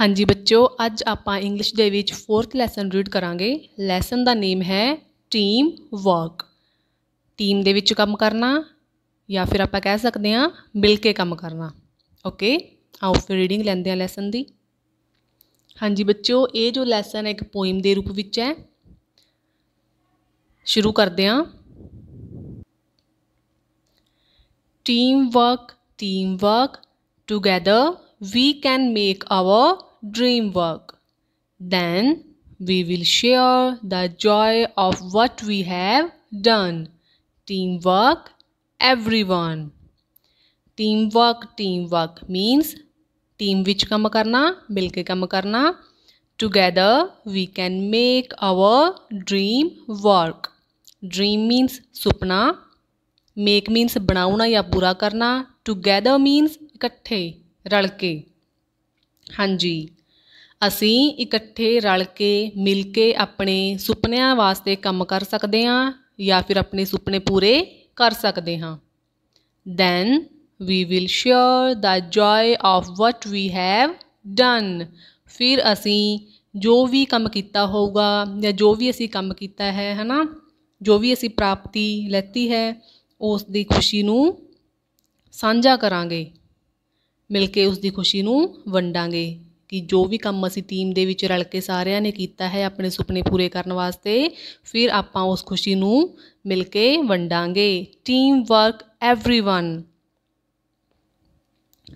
ਹਾਂਜੀ ਬੱਚਿਓ ਅੱਜ ਆਪਾਂ ਇੰਗਲਿਸ਼ ਦੇ ਵਿੱਚ ਫੋਰਥ ਲੈਸਨ ਰੀਡ ਕਰਾਂਗੇ ਲੈਸਨ ਦਾ ਨੇਮ ਹੈ ਟੀਮ ਵਰਕ ਟੀਮ ਦੇ ਵਿੱਚ ਕੰਮ ਕਰਨਾ ਜਾਂ ਫਿਰ ਆਪਾਂ ਕਹਿ ਸਕਦੇ ਹਾਂ ਮਿਲ ਕੇ ਕੰਮ ਕਰਨਾ ਓਕੇ ਆਓ ਫਿਰ ਰੀਡਿੰਗ ਲੈਂਦੇ ਹਾਂ ਲੈਸਨ ਦੀ ਹਾਂਜੀ ਬੱਚਿਓ ਇਹ ਜੋ ਲੈਸਨ ਹੈ ਇੱਕ ਪੋਇਮ ਦੇ ਰੂਪ ਵਿੱਚ ਹੈ ਸ਼ੁਰੂ ਕਰਦੇ ਹਾਂ team work team work together we can make our dream work. Then we will share the joy of what we have done. Teamwork, everyone. Teamwork, teamwork means team vich kam karna milke kam karna together we can make our dream work dream means sapna make means बनाना ya pura karna together means ikatthe ਰਲ ਕੇ ਹਾਂਜੀ ਅਸੀਂ ਇਕੱਠੇ ਰਲ ਕੇ ਮਿਲ ਕੇ ਆਪਣੇ ਸੁਪਨਿਆਂ ਵਾਸਤੇ ਕੰਮ ਕਰ ਸਕਦੇ ਹਾਂ ਜਾਂ ਫਿਰ ਆਪਣੇ ਸੁਪਨੇ ਪੂਰੇ ਕਰ ਸਕਦੇ ਹਾਂ then we will share the joy of what we have done ਫਿਰ ਅਸੀਂ ਜੋ ਵੀ ਕੰਮ ਕੀਤਾ ਹੋਊਗਾ ਜਾਂ ਜੋ ਵੀ ਅਸੀਂ ਕੰਮ ਕੀਤਾ ਹੈ ਹਨਾ ਜੋ ਵੀ ਅਸੀਂ ਪ੍ਰਾਪਤੀ ਲੈਤੀ ਹੈ ਉਸ ਦੀ ਖੁਸ਼ੀ ਨੂੰ ਸਾਂਝਾ ਕਰਾਂਗੇ ਮਿਲ ਕੇ ਉਸ ਦੀ ਖੁਸ਼ੀ ਨੂੰ ਵੰਡਾਂਗੇ ਕਿ ਜੋ ਵੀ ਕੰਮ ਅਸੀਂ ਟੀਮ ਦੇ ਵਿੱਚ ਰਲ ਕੇ ਸਾਰਿਆਂ ਨੇ ਕੀਤਾ ਹੈ ਆਪਣੇ ਸੁਪਨੇ ਪੂਰੇ ਕਰਨ ਵਾਸਤੇ ਫਿਰ ਆਪਾਂ ਉਸ ਖੁਸ਼ੀ ਨੂੰ ਮਿਲ ਕੇ ਵੰਡਾਂਗੇ ਟੀਮ ਵਰਕ एवरीवन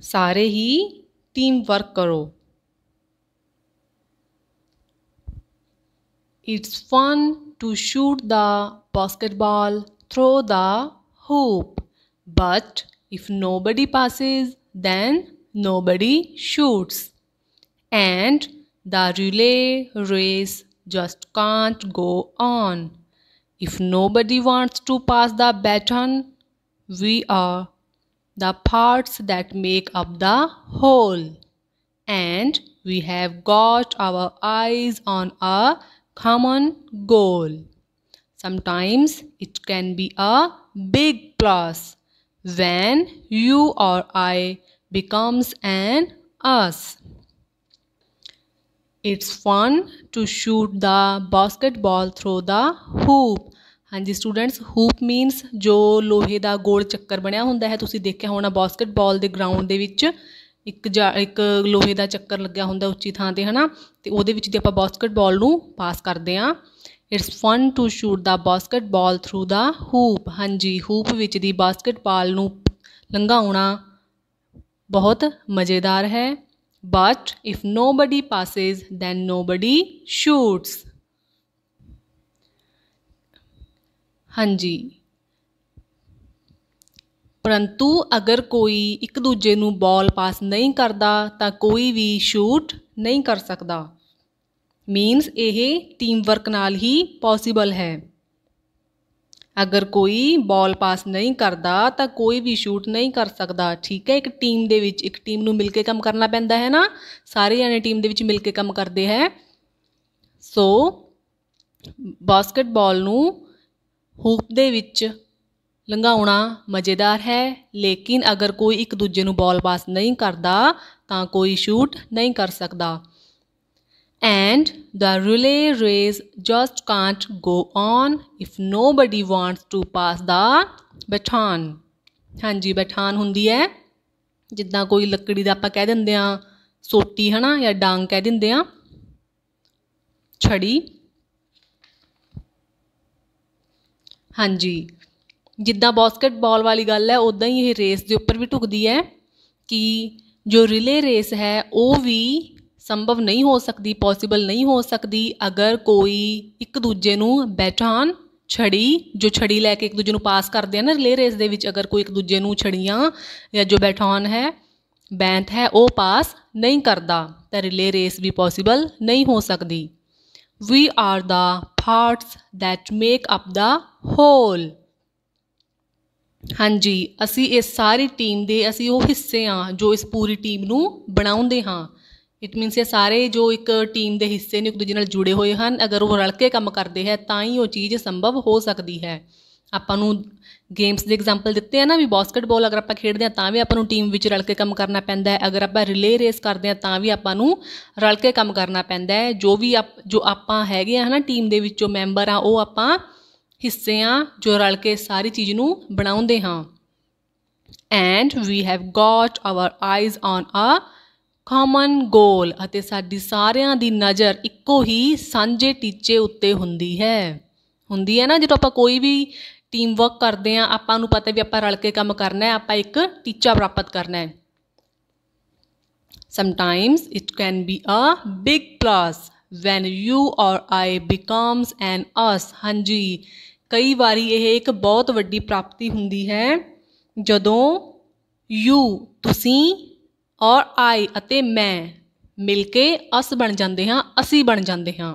ਸਾਰੇ ਹੀ ਟੀਮ ਵਰਕ ਕਰੋ it's fun to shoot the basketball throw the hoop but if nobody passes, then nobody shoots. And the relay race just can't go on. If nobody wants to pass the baton, we are the parts that make up the whole. And we have got our eyes on a common goal. Sometimes it can be a big plus when you or I becomes an us. It's fun to shoot the basketball through the hoop. ਹਾਂਜੀ students hoop means ਜੋ ਲੋਹੇ ਦਾ ਗੋਲ ਚੱਕਰ ਬਣਿਆ ਹੁੰਦਾ ਹੈ ਤੁਸੀਂ ਦੇਖਿਆ ਹੋਣਾ ਬਾਸਕਟਬਾਲ ਦੇ ਗਰਾਊਂਡ ਦੇ ਵਿੱਚ ਇੱਕ ਇੱਕ ਲੋਹੇ ਦਾ ਚੱਕਰ ਲੱਗਿਆ ਹੁੰਦਾ ਉੱਚੀ ਥਾਂ ਤੇ ਹਨਾ ਤੇ ਉਹਦੇ ਵਿੱਚ ਦੀ ਆਪਾਂ ਬਾਸਕਟਬਾਲ ਨੂੰ ਪਾਸ ਕਰਦੇ ਆਂ it's fun to shoot the basketball through the hoop ਹਾਂਜੀ ਹੂਪ ਵਿੱਚ ਦੀ ਬਾਸਕਟਬਾਲ ਨੂੰ ਲੰਘਾਉਣਾ ਬਹੁਤ ਮਜ਼ੇਦਾਰ ਹੈ but if nobody passes then nobody shoots ਹਾਂਜੀ ਪਰੰਤੂ ਅਗਰ ਕੋਈ ਇੱਕ ਦੂਜੇ ਨੂੰ ਬਾਲ ਪਾਸ ਨਹੀਂ ਕਰਦਾ ਤਾਂ ਕੋਈ ਵੀ ਸ਼ੂਟ ਨਹੀਂ ਕਰ ਸਕਦਾ ਮੀਨਸ ਇਹ ਟੀਮ ਵਰਕ ਨਾਲ ਹੀ ਪੋਸੀਬਲ ਹੈ ਅਗਰ ਕੋਈ ਬਾਲ ਪਾਸ ਨਹੀਂ ਕਰਦਾ ਤਾਂ ਕੋਈ ਵੀ ਸ਼ੂਟ ਨਹੀਂ ਕਰ ਸਕਦਾ ਠੀਕ ਹੈ ਇੱਕ ਟੀਮ ਦੇ ਵਿੱਚ ਇੱਕ ਟੀਮ ਨੂੰ ਮਿਲ ਕੇ ਕੰਮ ਕਰਨਾ ਪੈਂਦਾ ਹੈ ਨਾ ਸਾਰੇ ਜਣੇ ਟੀਮ ਦੇ ਵਿੱਚ ਮਿਲ ਕੇ ਕੰਮ ਕਰਦੇ ਹੈ ਸੋ ਬਾਸਕਟਬਾਲ ਨੂੰ ਹੂਪ ਦੇ ਵਿੱਚ ਲੰਘਾਉਣਾ ਮਜ਼ੇਦਾਰ ਹੈ ਲੇਕਿਨ ਅਗਰ ਕੋਈ ਇੱਕ ਦੂਜੇ ਨੂੰ ਬਾਲ ਪਾਸ ਨਹੀਂ ਕਰਦਾ ਤਾਂ ਕੋਈ ਸ਼ੂਟ ਨਹੀਂ ਕਰ ਸਕਦਾ And the relay race just can't go on if nobody wants to pass the baton. ਹਾਂਜੀ ਬਠਾਨ ਹੁੰਦੀ ਹੈ ਜਿੱਦਾਂ ਕੋਈ ਲੱਕੜੀ ਦਾ ਆਪਾਂ ਕਹਿ ਦਿੰਦੇ ਆ ਸੋਟੀ ਹਨਾ ਜਾਂ ਡਾਂਗ ਕਹਿ ਦਿੰਦੇ ਆ ਛੜੀ ਹਾਂਜੀ ਜਿੱਦਾਂ ਬਾਸਕਟਬਾਲ ਵਾਲੀ ਗੱਲ ਹੈ ਉਦਾਂ ਹੀ ਇਹ ਰੇਸ ਦੇ ਉੱਪਰ ਵੀ ਢੁਕਦੀ ਹੈ ਕਿ ਜੋ ਰਿਲੇ ਰੇਸ ਹੈ ਉਹ ਵੀ ਸੰਭਵ ਨਹੀਂ ਹੋ ਸਕਦੀ ਪੋਸੀਬਲ ਨਹੀਂ ਹੋ ਸਕਦੀ ਅਗਰ ਕੋਈ ਇੱਕ ਦੂਜੇ ਨੂੰ ਬੈਠਾਨ ਛੜੀ ਜੋ ਛੜੀ ਲੈ ਕੇ ਇੱਕ ਦੂਜੇ ਨੂੰ ਪਾਸ ਕਰਦੇ ਆ ਨਾ ਰਿਲੇ ਰੇਸ ਦੇ ਵਿੱਚ ਅਗਰ ਕੋਈ ਇੱਕ ਦੂਜੇ ਨੂੰ ਛੜੀਆਂ ਜਾਂ ਜੋ ਬੈਠਾਨ ਹੈ ਬੈਂਥ ਹੈ ਉਹ ਪਾਸ ਨਹੀਂ ਕਰਦਾ ਤਾਂ ਰਿਲੇ ਰੇਸ ਵੀ ਪੋਸੀਬਲ ਨਹੀਂ ਹੋ ਸਕਦੀ we are the parts that make up the whole ਹਾਂਜੀ ਅਸੀਂ ਇਸ ਸਾਰੀ ਟੀਮ ਦੇ ਅਸੀਂ ਉਹ ਹਿੱਸੇ ਆ ਜੋ ਇਸ ਪੂਰੀ ਟੀਮ ਨੂੰ ਬਣਾਉਂਦੇ ਹਾਂ ਇਟ ਮੀਨਸ ਇਹ ਸਾਰੇ ਜੋ ਇੱਕ ਟੀਮ ਦੇ ਹਿੱਸੇ ਨੇ ਇੱਕ ਦੂਜੇ ਨਾਲ ਜੁੜੇ ਹੋਏ ਹਨ ਅਗਰ ਉਹ ਰਲ ਕੇ ਕੰਮ ਕਰਦੇ ਹੈ ਤਾਂ ਹੀ ਉਹ ਚੀਜ਼ ਸੰਭਵ ਹੋ ਸਕਦੀ ਹੈ ਆਪਾਂ ਨੂੰ ਗੇਮਸ ਦੇ ਐਗਜ਼ਾਮਪਲ ਦਿੱਤੇ ਆ ਨਾ ਵੀ ਬਾਸਕਟਬਾਲ ਅਗਰ ਆਪਾਂ ਖੇਡਦੇ ਆ ਤਾਂ ਵੀ ਆਪਾਂ ਨੂੰ ਟੀਮ ਵਿੱਚ ਰਲ ਕੇ ਕੰਮ ਕਰਨਾ ਪੈਂਦਾ ਹੈ ਅਗਰ ਆਪਾਂ ਰਿਲੇ ਰੇਸ ਕਰਦੇ ਆ ਤਾਂ ਵੀ ਆਪਾਂ ਨੂੰ ਰਲ ਕੇ ਕੰਮ ਕਰਨਾ ਪੈਂਦਾ ਹੈ ਜੋ ਵੀ ਜੋ ਆਪਾਂ ਹੈਗੇ ਆ ਹਨਾ ਟੀਮ ਦੇ ਵਿੱਚੋਂ ਮੈਂਬਰ ਆ ਉਹ ਆਪਾਂ ਹਿੱਸੇ ਆ ਜੋ ਰਲ ਕੇ ਸਾਰੀ ਚੀਜ਼ ਨੂੰ ਬਣਾਉਂਦੇ ਹਾਂ and we have got our eyes on a common goal ਅਤੇ ਸਾਡੀ ਸਾਰਿਆਂ ਦੀ ਨਜ਼ਰ ਇੱਕੋ ਹੀ ਸਾਂਝੇ ਟੀਚੇ ਉੱਤੇ ਹੁੰਦੀ ਹੈ ਹੁੰਦੀ ਹੈ ਨਾ ਜਦੋਂ ਆਪਾਂ ਕੋਈ ਵੀ ਟੀਮ ਵਰਕ ਕਰਦੇ ਆ ਆਪਾਂ ਨੂੰ ਪਤਾ ਵੀ ਆਪਾਂ ਰਲ ਕੇ ਕੰਮ ਕਰਨਾ ਹੈ ਆਪਾਂ ਇੱਕ ਟੀਚਾ ਪ੍ਰਾਪਤ ਕਰਨਾ ਹੈ times it can be a big plus when you or I becomes an us ਹਾਂਜੀ ਕਈ ਵਾਰੀ ਇਹ ਇੱਕ ਬਹੁਤ ਵੱਡੀ ਪ੍ਰਾਪਤੀ ਹੁੰਦੀ ਹੈ ਜਦੋਂ ਯੂ ਤੁਸੀਂ ਔਰ ਆਈ ਅਤੇ ਮੈਂ ਮਿਲ ਕੇ ਅਸ ਬਣ ਜਾਂਦੇ ਹਾਂ ਅਸੀਂ ਬਣ ਜਾਂਦੇ ਹਾਂ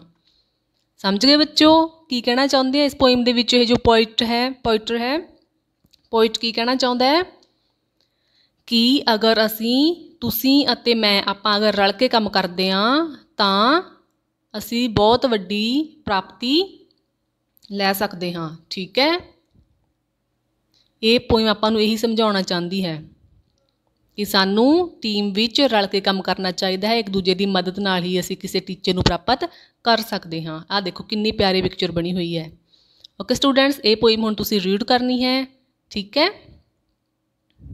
ਸਮਝ ਗਏ ਬੱਚੋ ਕੀ ਕਹਿਣਾ ਚਾਹੁੰਦੇ ਆ ਇਸ ਪੋਇਮ ਦੇ ਵਿੱਚ ਇਹ ਜੋ ਪੋਇਟ ਹੈ ਪੋਇਟਰ ਹੈ ਪੋਇਟ ਕੀ ਕਹਿਣਾ ਚਾਹੁੰਦਾ ਹੈ ਕਿ ਅਗਰ ਅਸੀਂ ਤੁਸੀਂ ਅਤੇ ਮੈਂ ਆਪਾਂ ਅਗਰ ਰਲ ਕੇ ਕੰਮ ਕਰਦੇ ਆ ਤਾਂ ਅਸੀਂ ਬਹੁਤ ਵੱਡੀ ਪ੍ਰਾਪਤੀ ਲੈ ਸਕਦੇ ਹਾਂ ਠੀਕ ਹੈ ਇਹ ਪੋਇਮ ਆਪਾਂ ਨੂੰ ਇਹੀ ਸਮਝਾਉਣਾ ਚਾਹੁੰਦੀ ਹੈ ਕਿ ਸਾਨੂੰ ਟੀਮ ਵਿੱਚ ਰਲ ਕੇ ਕੰਮ ਕਰਨਾ ਚਾਹੀਦਾ ਹੈ ਇੱਕ ਦੂਜੇ ਦੀ ਮਦਦ ਨਾਲ ਹੀ ਅਸੀਂ ਕਿਸੇ ਟੀਚੇ ਨੂੰ ਪ੍ਰਾਪਤ ਕਰ ਸਕਦੇ ਹਾਂ ਆਹ ਦੇਖੋ ਕਿੰਨੀ ਪਿਆਰੀ ਪਿਕਚਰ ਬਣੀ ਹੋਈ ਹੈ ਓਕੇ ਸਟੂਡੈਂਟਸ ਇਹ ਪੋਇਮ ਹੁਣ ਤੁਸੀਂ ਰੀਡ ਕਰਨੀ ਹੈ ਠੀਕ ਹੈ